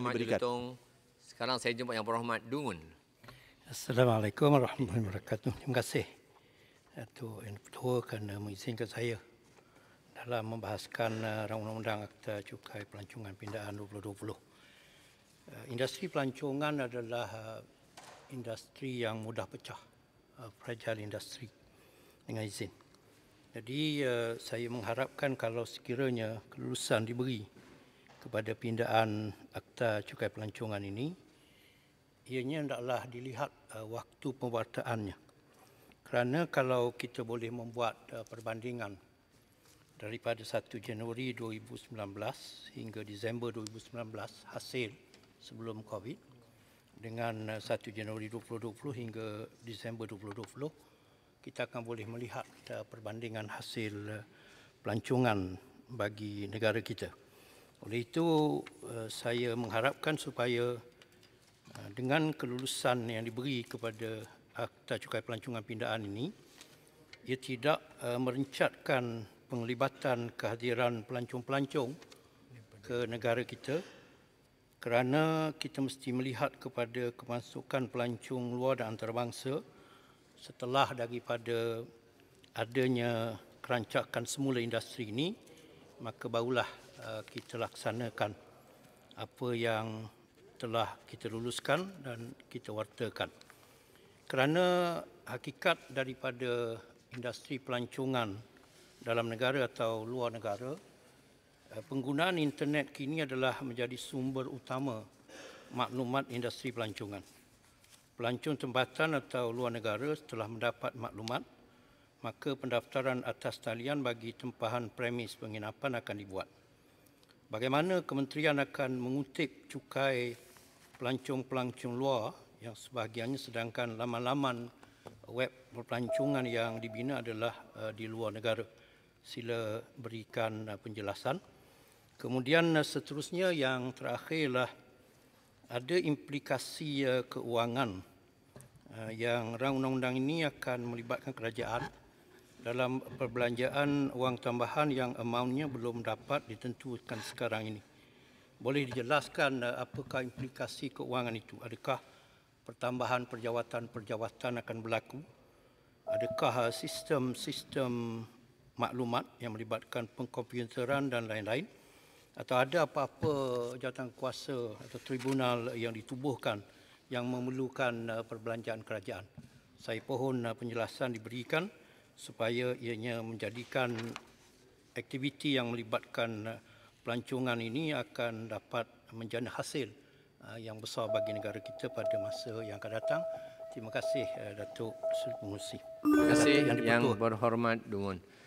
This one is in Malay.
Terima memberikan. Sekarang saya jumpa yang berhormat Dungun. Assalamualaikum warahmatullahi wabarakatuh. Terima kasih. Itu yang ketua kerana mengizinkan saya dalam membahaskan uh, rang undang-undang Akta Cukai Pelancongan Pindahan 2020. Uh, industri pelancongan adalah uh, industri yang mudah pecah. Fragile industri dengan izin. Jadi saya mengharapkan kalau sekiranya kelulusan diberi kepada pindaan Akta Cukai Pelancongan ini ianya hendaklah dilihat uh, waktu pembuatannya. Kerana kalau kita boleh membuat uh, perbandingan daripada 1 Januari 2019 hingga Disember 2019 hasil sebelum COVID dengan 1 uh, Januari 2020 hingga Disember 2020 kita akan boleh melihat uh, perbandingan hasil uh, pelancongan bagi negara kita. Oleh itu eh, saya mengharapkan supaya eh, dengan kelulusan yang diberi kepada Akta Cukai Pelancongan Pindaan ini ia tidak eh, merencatkan penglibatan kehadiran pelancong-pelancong ke negara kita kerana kita mesti melihat kepada kemasukan pelancong luar dan antarabangsa setelah daripada adanya kerancakan semula industri ini maka barulah Uh, kita laksanakan apa yang telah kita luluskan dan kita wartakan. Kerana hakikat daripada industri pelancongan dalam negara atau luar negara, uh, penggunaan internet kini adalah menjadi sumber utama maklumat industri pelancongan. Pelancong tempatan atau luar negara setelah mendapat maklumat, maka pendaftaran atas talian bagi tempahan premis penginapan akan dibuat bagaimana kementerian akan mengutip cukai pelancong-pelancong luar yang sebahagiannya sedangkan laman-laman web pelancongan yang dibina adalah uh, di luar negara. Sila berikan uh, penjelasan. Kemudian uh, seterusnya yang terakhirlah ada implikasi uh, keuangan uh, yang rang undang-undang ini akan melibatkan kerajaan dalam perbelanjaan wang tambahan yang amountnya belum dapat ditentukan sekarang ini. Boleh dijelaskan eh, apakah implikasi keuangan itu? Adakah pertambahan perjawatan-perjawatan akan berlaku? Adakah eh, sistem-sistem maklumat yang melibatkan pengkomputeran dan lain-lain? Atau ada apa-apa jawatan kuasa atau tribunal yang ditubuhkan yang memerlukan eh, perbelanjaan kerajaan? Saya pohon penjelasan diberikan supaya ianya menjadikan aktiviti yang melibatkan uh, pelancongan ini akan dapat menjana hasil uh, yang besar bagi negara kita pada masa yang akan datang. Terima kasih uh, Datuk Sri Pengurusi. Terima kasih yang, yang berhormat Dungun.